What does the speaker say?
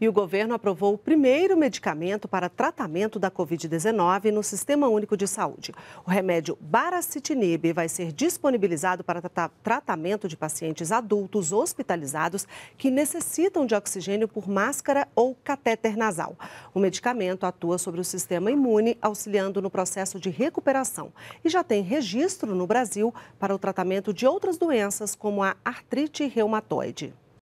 E o governo aprovou o primeiro medicamento para tratamento da Covid-19 no Sistema Único de Saúde. O remédio Baracitinib vai ser disponibilizado para tra tratamento de pacientes adultos hospitalizados que necessitam de oxigênio por máscara ou catéter nasal. O medicamento atua sobre o sistema imune, auxiliando no processo de recuperação e já tem registro no Brasil para o tratamento de outras doenças, como a artrite reumatoide.